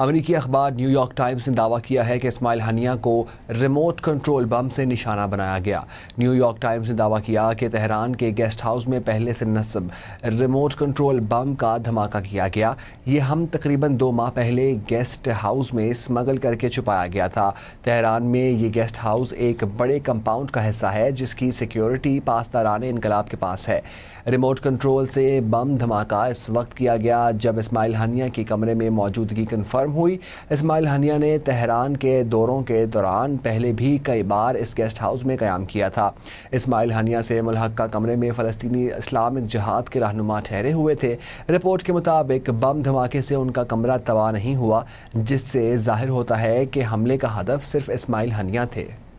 अमरीकी अखबार New York times ने दावा किया है कि इस्माइल हनिया को रिमोट कंट्रोल बम से निशाना बनाया गया न्यूयॉर्क टाइम्स ने दावा किया कि तेहरान के गेस्ट हाउस में पहले से नस्ब रिमोट कंट्रोल बम का धमाका किया गया ये हम तकरीबन दो माह पहले गेस्ट हाउस में स्मगल करके छुपाया गया था तहरान में ये गेस्ट हाउस एक बड़े कंपाउंड का हिस्सा है जिसकी सिक्योरिटी पासदारान इनकलाब के पास है रिमोट कंट्रोल से बम धमाका इस वक्त किया गया जब इसमाइल हनिया के कमरे में मौजूदगी कन्फर्म गर्म हुई इसमाइल हनिया ने तेहरान के दौरों के दौरान पहले भी कई बार इस गेस्ट हाउस में क्याम किया था इसमाइल हनिया से का कमरे में फ़लस्तनी इस्लामिक जहाद के रहनुमा ठहरे हुए थे रिपोर्ट के मुताबिक बम धमाके से उनका कमरा तबाह नहीं हुआ जिससे जाहिर होता है कि हमले का हदफ सिर्फ इसमाइल हनिया थे